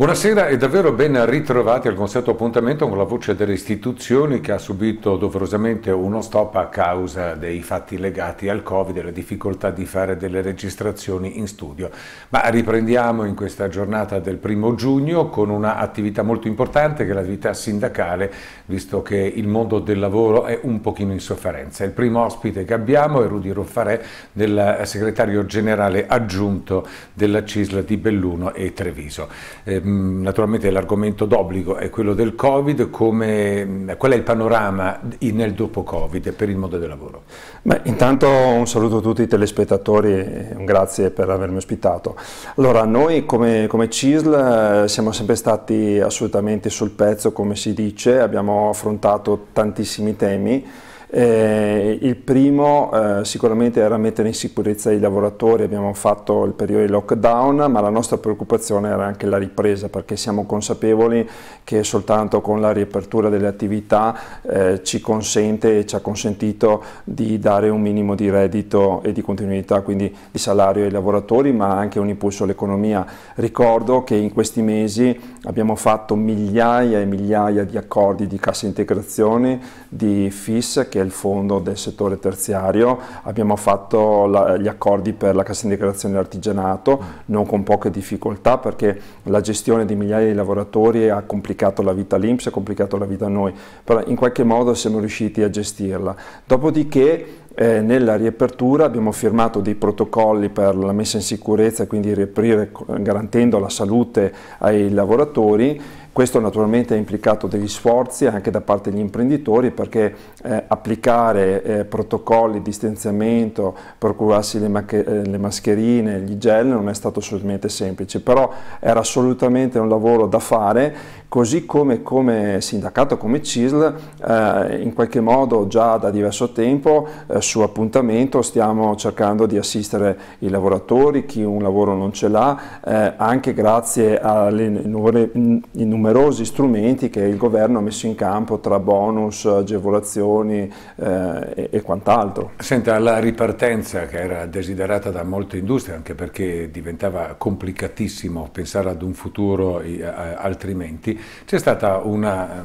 Buonasera e davvero ben ritrovati al consueto appuntamento con la voce delle istituzioni che ha subito doverosamente uno stop a causa dei fatti legati al Covid e la difficoltà di fare delle registrazioni in studio. Ma riprendiamo in questa giornata del primo giugno con un'attività molto importante che è l'attività sindacale, visto che il mondo del lavoro è un pochino in sofferenza. Il primo ospite che abbiamo è Rudy Ruffarè, del segretario generale aggiunto della CISL di Belluno e Treviso. Eh, Mm, naturalmente l'argomento d'obbligo è quello del Covid, come, mm, qual è il panorama nel dopo Covid per il mondo del lavoro? Beh, intanto un saluto a tutti i telespettatori e un grazie per avermi ospitato. Allora, noi come, come CISL eh, siamo sempre stati assolutamente sul pezzo, come si dice, abbiamo affrontato tantissimi temi eh, il primo eh, sicuramente era mettere in sicurezza i lavoratori, abbiamo fatto il periodo di lockdown, ma la nostra preoccupazione era anche la ripresa perché siamo consapevoli che soltanto con la riapertura delle attività eh, ci consente e ci ha consentito di dare un minimo di reddito e di continuità, quindi di salario ai lavoratori, ma anche un impulso all'economia. Ricordo che in questi mesi abbiamo fatto migliaia e migliaia di accordi di cassa integrazione di FIS, che è il fondo del settore terziario, abbiamo fatto la, gli accordi per la cassa integrazione dell'artigianato, non con poche difficoltà perché la gestione di migliaia di lavoratori ha complicato la vita all'Inps, ha complicato la vita a noi, però in qualche modo siamo riusciti a gestirla. Dopodiché eh, nella riapertura abbiamo firmato dei protocolli per la messa in sicurezza quindi riaprire garantendo la salute ai lavoratori questo naturalmente ha implicato degli sforzi anche da parte degli imprenditori perché eh, applicare eh, protocolli di distanziamento, procurarsi le, eh, le, mascherine, gli gel non è stato assolutamente semplice, però era assolutamente un lavoro da fare, così come come sindacato, come CISL, eh, in qualche modo già da diverso tempo eh, su appuntamento stiamo cercando di assistere i lavoratori, chi un lavoro non ce l'ha, eh, anche grazie alle numerose numerosi strumenti che il governo ha messo in campo tra bonus, agevolazioni eh, e, e quant'altro. Senta, la ripartenza che era desiderata da molte industrie, anche perché diventava complicatissimo pensare ad un futuro eh, altrimenti, c'è stata una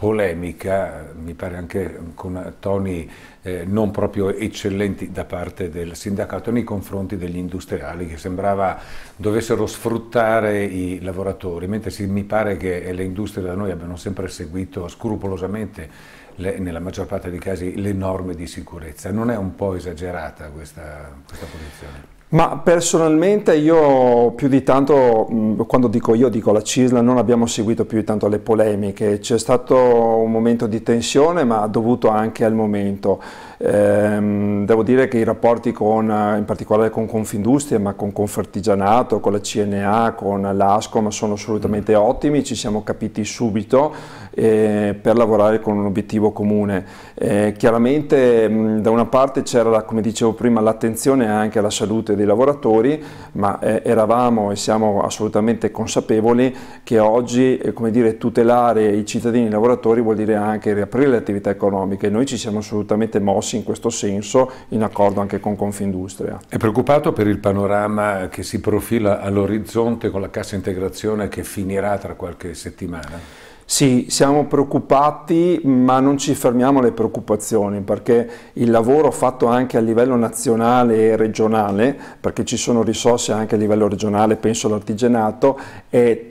polemica, mi pare anche con toni eh, non proprio eccellenti da parte del sindacato nei confronti degli industriali che sembrava dovessero sfruttare i lavoratori, mentre sì, mi pare che le industrie da noi abbiano sempre seguito scrupolosamente le, nella maggior parte dei casi le norme di sicurezza. Non è un po' esagerata questa, questa posizione? Ma personalmente io più di tanto, mm, quando dico io dico la CISLA, non abbiamo seguito più di tanto le polemiche, c'è stato un momento di tensione ma dovuto anche al momento. Ehm, devo dire che i rapporti con, eh, in particolare con Confindustria, ma con Confartigianato, con la CNA, con l'ASCOM sono assolutamente mm. ottimi, ci siamo capiti subito eh, per lavorare con un obiettivo comune. Eh, chiaramente mh, mm, da una parte c'era, come dicevo prima, l'attenzione anche alla salute dei lavoratori, ma eh, eravamo e siamo assolutamente consapevoli che oggi eh, dire, tutelare i cittadini e i lavoratori vuol dire anche riaprire le attività economiche. Noi ci siamo assolutamente mossi mossi in questo senso in accordo anche con Confindustria. È preoccupato per il panorama che si profila all'orizzonte con la cassa integrazione che finirà tra qualche settimana? Sì, siamo preoccupati, ma non ci fermiamo alle preoccupazioni, perché il lavoro fatto anche a livello nazionale e regionale, perché ci sono risorse anche a livello regionale, penso all'artigianato, è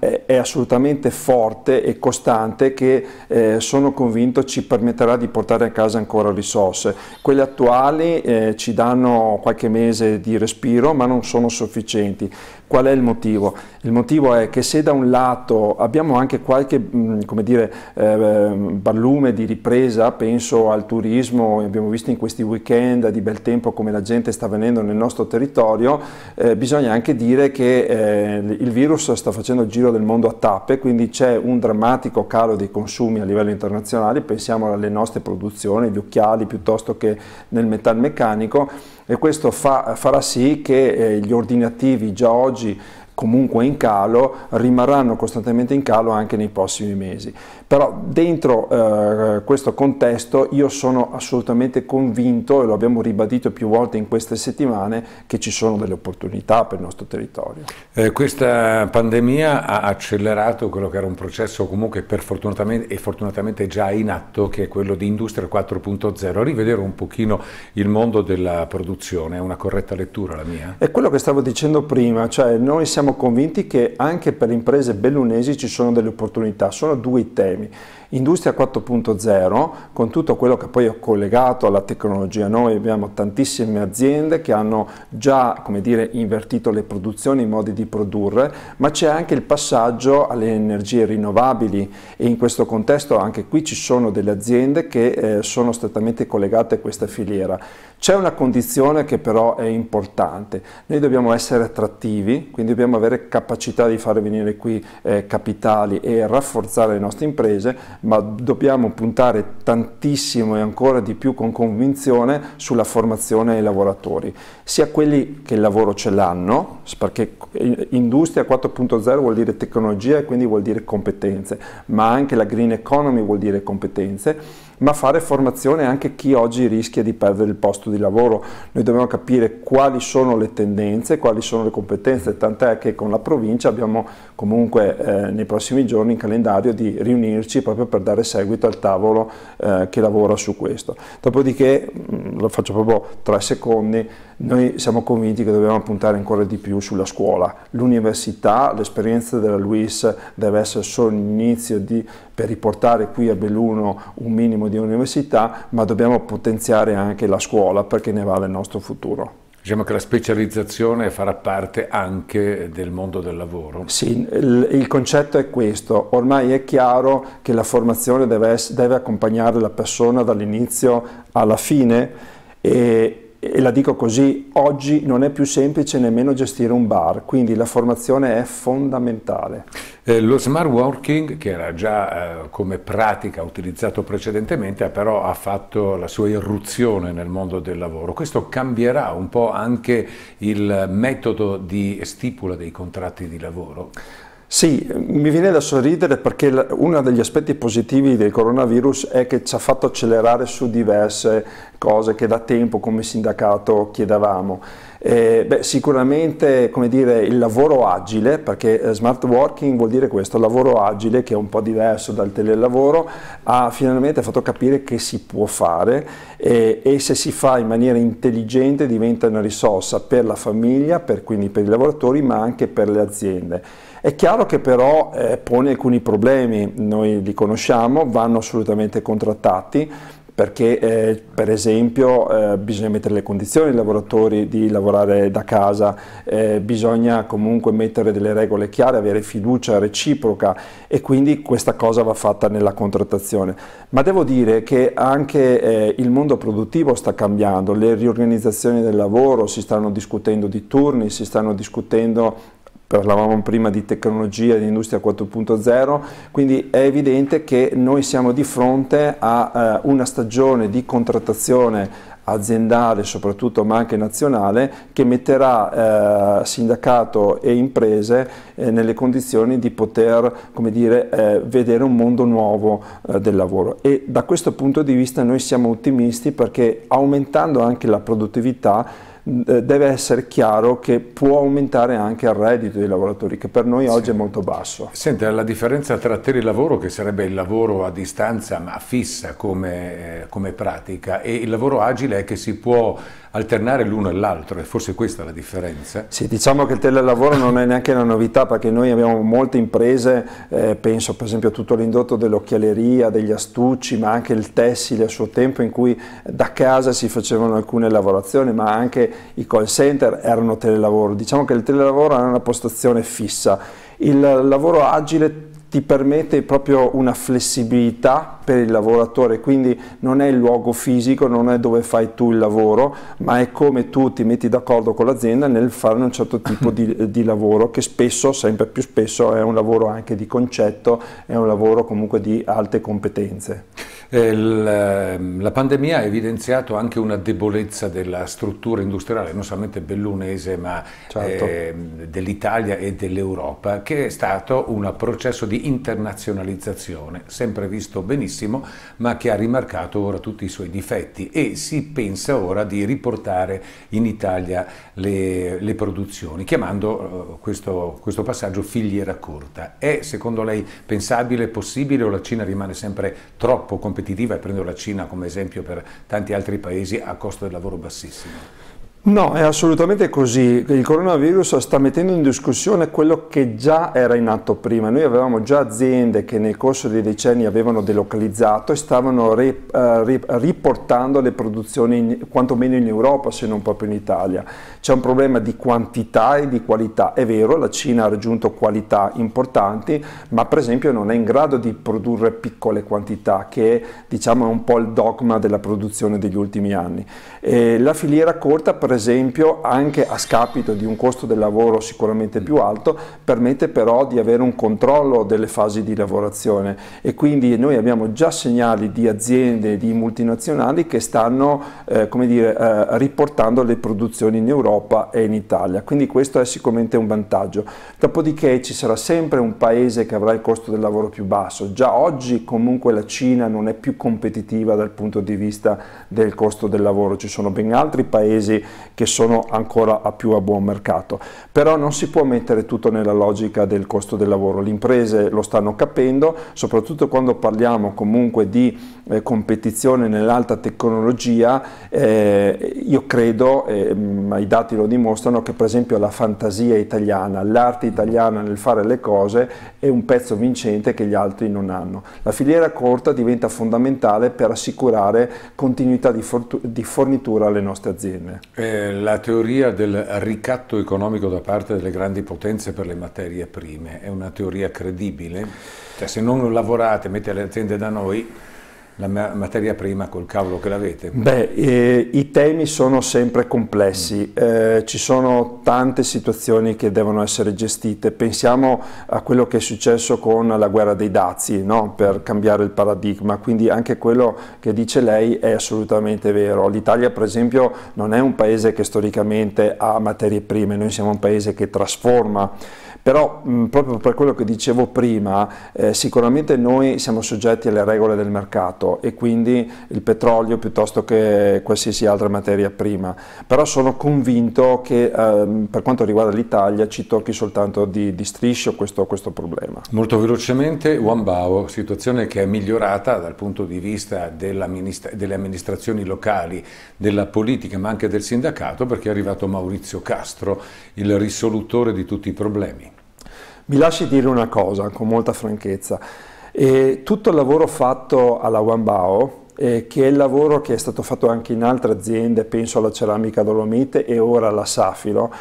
eh, è assolutamente forte e costante che eh, sono convinto ci permetterà di portare a casa ancora risorse. Quelle attuali eh, ci danno qualche mese di respiro ma non sono sufficienti. Qual è il motivo? Il motivo è che se da un lato abbiamo anche qualche mm, dire, eh, barlume di ripresa, penso al turismo, abbiamo visto in questi weekend di bel tempo come la gente sta venendo nel nostro territorio, eh, bisogna anche dire che eh, il virus sta facendo il giro del mondo a tappe, quindi c'è un drammatico calo dei consumi a livello internazionale, pensiamo alle nostre produzioni, gli occhiali piuttosto che nel metalmeccanico e questo fa, farà sì che eh, gli ordinativi già oggi comunque in calo, rimarranno costantemente in calo anche nei prossimi mesi. Però dentro eh, questo contesto io sono assolutamente convinto, e lo abbiamo ribadito più volte in queste settimane, che ci sono delle opportunità per il nostro territorio. Eh, questa pandemia ha accelerato quello che era un processo comunque per fortunatamente e fortunatamente già in atto, che è quello di Industria 4.0, rivedere un pochino il mondo della produzione, è una corretta lettura la mia? È quello che stavo dicendo prima, cioè noi siamo siamo convinti che anche per le imprese bellunesi ci sono delle opportunità, sono due temi. Industria 4.0, con tutto quello che poi ho collegato alla tecnologia, noi abbiamo tantissime aziende che hanno già dire, invertito le produzioni, i modi di produrre, ma c'è anche il passaggio alle energie rinnovabili e in questo contesto anche qui ci sono delle aziende che eh, sono strettamente collegate a questa filiera. C'è una condizione che però è importante, noi dobbiamo essere attrattivi, quindi dobbiamo avere capacità di far venire qui eh, capitali e rafforzare le nostre imprese, ma dobbiamo puntare tantissimo e ancora di più con convinzione sulla formazione ai lavoratori, sia quelli che il lavoro ce l'hanno, perché industria 4.0 vuol dire tecnologia e quindi vuol dire competenze, ma anche la green economy vuol dire competenze, ma fare formazione anche chi oggi rischia di perdere il posto di lavoro. Noi dobbiamo capire quali sono le tendenze, quali sono le competenze, tant'è che con la provincia abbiamo comunque eh, nei prossimi giorni in calendario di riunirci proprio per dare seguito al tavolo eh, che lavora su questo. Dopodiché, mh, mm, lo faccio proprio tre secondi, noi siamo convinti che dobbiamo puntare ancora di più sulla scuola, l'università, l'esperienza della LUIS deve essere solo l'inizio per riportare qui a Belluno un minimo parliamo di università, ma dobbiamo potenziare anche la scuola perché ne vale il nostro futuro. Diciamo che la specializzazione farà parte anche del mondo del lavoro. Sì, il, il concetto è questo. Ormai è chiaro che la formazione deve, deve accompagnare la persona dall'inizio alla fine e e la dico così, oggi non è più semplice nemmeno gestire un bar, quindi la formazione è fondamentale. Eh, lo smart working, che era già eh, come pratica utilizzato precedentemente, però ha fatto la sua irruzione nel mondo del lavoro. Questo cambierà un po' anche il metodo di stipula dei contratti di lavoro? Sì, mi viene da sorridere perché uno degli aspetti positivi del coronavirus è che ci ha fatto accelerare su diverse cose che da tempo come sindacato chiedevamo. Eh, beh, sicuramente dire, il lavoro agile, perché eh, smart working vuol dire questo, lavoro agile che è un po' diverso dal telelavoro, ha finalmente fatto capire che si può fare eh, e se si fa in maniera intelligente diventa una risorsa per la famiglia, per, quindi per i lavoratori, ma anche per le aziende. È chiaro che però eh, pone alcuni problemi, noi li conosciamo, vanno assolutamente contrattati perché eh, per esempio eh, bisogna mettere le condizioni ai lavoratori di lavorare da casa, eh, bisogna comunque mettere delle regole chiare, avere fiducia reciproca e quindi questa cosa va fatta nella contrattazione. Ma devo dire che anche eh, il mondo produttivo sta cambiando, le riorganizzazioni del lavoro, si stanno discutendo di turni, si stanno discutendo parlavamo prima di tecnologia, di industria 4.0, quindi è evidente che noi siamo di fronte a eh, una stagione di contrattazione aziendale soprattutto ma anche nazionale che metterà eh, sindacato e imprese eh, nelle condizioni di poter come dire, eh, vedere un mondo nuovo eh, del lavoro e da questo punto di vista noi siamo ottimisti perché aumentando anche la produttività eh, deve essere chiaro che può aumentare anche il reddito dei lavoratori, che per noi oggi sì. è molto basso. Senta, la differenza tra telelavoro, che sarebbe il lavoro a distanza ma fissa come, eh, come pratica, e il lavoro agile è che si può alternare l'uno e l'altro, e forse questa è la differenza. Sì, diciamo che il telelavoro non è neanche una novità, perché noi abbiamo molte imprese, eh, penso per esempio a tutto l'indotto dell'occhialeria, degli astucci, ma anche il tessile a suo tempo, in cui da casa si facevano alcune lavorazioni, ma anche i call center erano telelavoro. Diciamo che il telelavoro è una postazione fissa. Il lavoro agile ti permette proprio una flessibilità per il lavoratore, quindi non è il luogo fisico, non è dove fai tu il lavoro, ma è come tu ti metti d'accordo con l'azienda nel fare un certo tipo di, mm-hmm. di, lavoro che spesso, sempre più spesso, è un lavoro anche di concetto, è un lavoro comunque di alte competenze. Eh, ehm, la pandemia ha evidenziato anche una debolezza della struttura industriale, non solamente bellunese, ma certo. eh, dell'Italia e dell'Europa, che è stato un processo di internazionalizzazione, sempre visto benissimo, ma che ha rimarcato ora tutti i suoi difetti e si pensa ora di riportare in Italia le, le produzioni, chiamando eh, questo, questo passaggio filiera corta. È secondo lei pensabile, possibile o la Cina rimane sempre troppo competitiva? competitiva e prendo la Cina come esempio per tanti altri paesi a costo del lavoro bassissimo. No, è assolutamente così. Il coronavirus sta mettendo in discussione quello che già era in atto prima. Noi avevamo già aziende che nel corso dei decenni avevano delocalizzato e stavano eh, riportando le produzioni in, quantomeno in Europa, se non proprio in Italia. C'è un problema di quantità e di qualità. È vero, la Cina ha raggiunto qualità importanti, ma per esempio non è in grado di produrre piccole quantità, che diciamo, è un po' il dogma della produzione degli ultimi anni. E la filiera corta, per esempio, anche a scapito di un costo del lavoro sicuramente più alto, permette però di avere un controllo delle fasi di lavorazione e quindi noi abbiamo già segnali di aziende, di multinazionali che stanno eh, dire, eh, riportando le produzioni in Europa e in Italia, quindi questo è sicuramente un vantaggio. Dopodiché ci sarà sempre un paese che avrà il costo del lavoro più basso, già oggi comunque la Cina non è più competitiva dal punto di vista del costo del lavoro, ci sono ben altri paesi che sono ancora a più a buon mercato. Però non si può mettere tutto nella logica del costo del lavoro, le imprese lo stanno capendo, soprattutto quando parliamo comunque di eh, competizione nell'alta tecnologia, eh, io credo, eh, i dati lo dimostrano, che per esempio la fantasia italiana, l'arte italiana nel fare le cose è un pezzo vincente che gli altri non hanno. La filiera corta diventa fondamentale per assicurare continuità di, di fornitura alle nostre aziende. Eh, eh, la teoria del ricatto economico da parte delle grandi potenze per le materie prime è una teoria credibile? Cioè, se non lavorate, mettete le aziende da noi, la materia prima col cavolo che l'avete? Beh, eh, i temi sono sempre complessi, mm. eh, ci sono tante situazioni che devono essere gestite. Pensiamo a quello che è successo con la guerra dei dazi, no? per cambiare il paradigma, quindi anche quello che dice lei è assolutamente vero. L'Italia, per esempio, non è un paese che storicamente ha materie prime, noi siamo un paese che trasforma però mh, proprio per quello che dicevo prima, eh, sicuramente noi siamo soggetti alle regole del mercato e quindi il petrolio piuttosto che qualsiasi altra materia prima, però sono convinto che ehm, per quanto riguarda l'Italia ci tocchi soltanto di, di striscio questo, questo, problema. Molto velocemente, Wambao, situazione che è migliorata dal punto di vista delle amministrazioni locali, della politica ma anche del sindacato perché è arrivato Maurizio Castro, il risolutore di tutti i problemi. Mi lasci dire una cosa con molta franchezza. E tutto il lavoro fatto alla Wambao, eh, che è il lavoro che è stato fatto anche in altre aziende, penso alla Ceramica Dolomite e ora alla Safilo,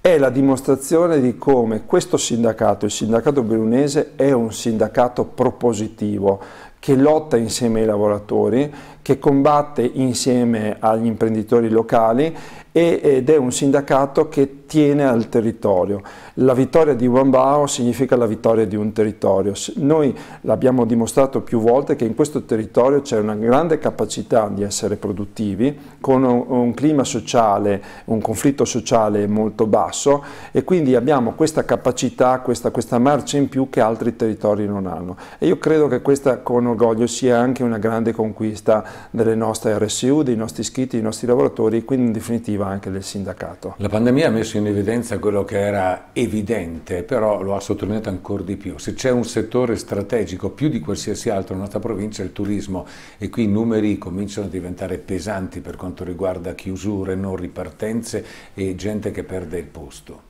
è la dimostrazione di come questo sindacato, il sindacato berunese, è un sindacato propositivo che lotta insieme ai lavoratori, che combatte insieme agli imprenditori locali ed è un sindacato che tiene al territorio. La vittoria di Wambao significa la vittoria di un territorio. Noi l'abbiamo dimostrato più volte che in questo territorio c'è una grande capacità di essere produttivi, con un, clima sociale, un conflitto sociale molto basso e quindi abbiamo questa capacità, questa, questa marcia in più che altri territori non hanno. E io credo che questa con orgoglio sia anche una grande conquista delle nostre RSU, dei nostri iscritti, dei nostri lavoratori e quindi in definitiva anche del sindacato. La pandemia ha messo in evidenza quello che era evidente, però lo ha sottolineato ancora di più. Se c'è un settore strategico più di qualsiasi altro nella nostra provincia è il turismo e qui i numeri cominciano a diventare pesanti per quanto riguarda chiusure, non ripartenze e gente che perde il posto.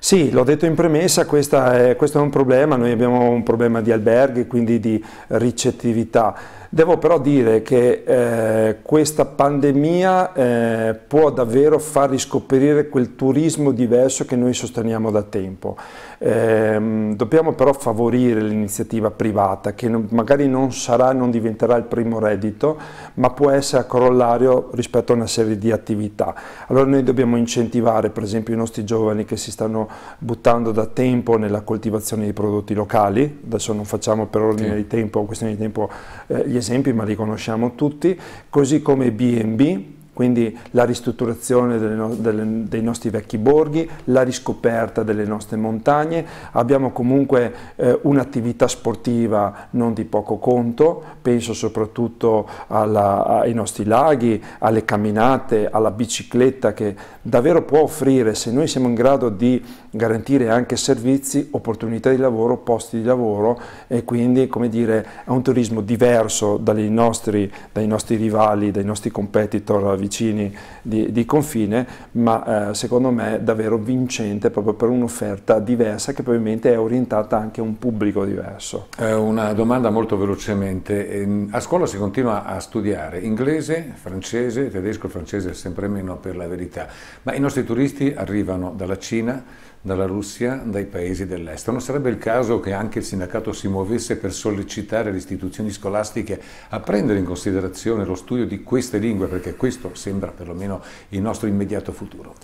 Sì, l'ho detto in premessa, è, questo è un problema, noi abbiamo un problema di alberghi, quindi di ricettività. Devo però dire che eh, questa pandemia eh, può davvero far riscoprire quel turismo diverso che noi sosteniamo da tempo. Eh, dobbiamo però favorire l'iniziativa privata che non, magari non sarà, non diventerà il primo reddito, ma può essere a corollario rispetto a una serie di attività. Allora noi dobbiamo incentivare per esempio i nostri giovani che si stanno buttando da tempo nella coltivazione di prodotti locali, adesso non facciamo per ordine sì. di tempo, questione di tempo eh, gli esempi, ma li conosciamo tutti, così come B&B quindi la ristrutturazione no, delle, dei nostri vecchi borghi, la riscoperta delle nostre montagne, abbiamo comunque eh, un'attività sportiva non di poco conto, penso soprattutto alla, ai nostri laghi, alle camminate, alla bicicletta che davvero può offrire, se noi siamo in grado di garantire anche servizi, opportunità di lavoro, posti di lavoro e quindi come dire, a un turismo diverso dai nostri, dai nostri rivali, dai nostri competitor vicini di, di confine, ma eh, secondo me davvero vincente proprio per un'offerta diversa che probabilmente è orientata anche a un pubblico diverso. Eh, una domanda molto velocemente, ehm, a scuola si continua a studiare inglese, francese, tedesco, francese sempre meno per la verità, ma i nostri turisti arrivano dalla Cina, dalla Russia, dai paesi dell'est. Non sarebbe il caso che anche il sindacato si muovesse per sollecitare le istituzioni scolastiche a prendere in considerazione lo studio di queste lingue, perché questo sembra perlomeno il nostro immediato futuro.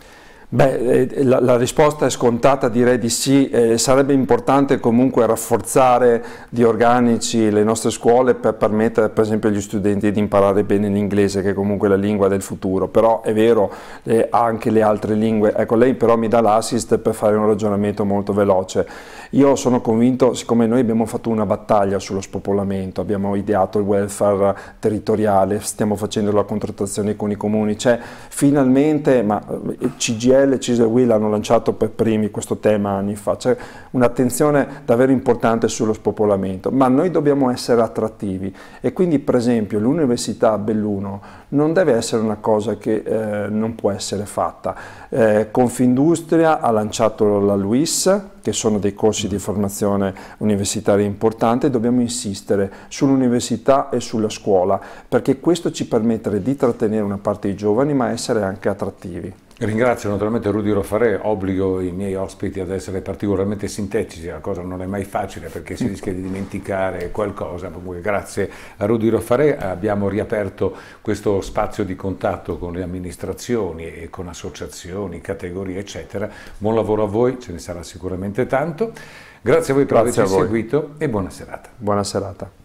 Beh, eh, la, la, risposta è scontata, direi di sì. Eh, sarebbe importante comunque rafforzare di organici le nostre scuole per permettere per esempio agli studenti di imparare bene l'inglese, che è comunque la lingua del futuro. Però è vero, eh, anche le altre lingue. Ecco, lei però mi dà l'assist per fare un ragionamento molto veloce. Io sono convinto, siccome noi abbiamo fatto una battaglia sullo spopolamento, abbiamo ideato il welfare territoriale, stiamo facendo la contrattazione con i comuni, cioè, finalmente, ma eh, CGL Shell e Cisle Will hanno lanciato per primi questo tema anni fa, c'è un'attenzione davvero importante sullo spopolamento, ma noi dobbiamo essere attrattivi e quindi per esempio l'università a Belluno non deve essere una cosa che eh, non può essere fatta. Eh, Confindustria ha lanciato la LUIS, che sono dei corsi di formazione universitaria importanti, dobbiamo insistere sull'università e sulla scuola, perché questo ci permette di trattenere una parte dei giovani, ma essere anche attrattivi. Ringrazio naturalmente Rudy Roffarè, obbligo i miei ospiti ad essere particolarmente sintetici, la cosa non è mai facile perché si rischia di dimenticare qualcosa, comunque grazie a Rudy Roffarè abbiamo riaperto questo spazio di contatto con le amministrazioni e con associazioni, categorie eccetera, buon lavoro a voi, ce ne sarà sicuramente tanto, grazie a voi per averci seguito e buona serata. Buona serata.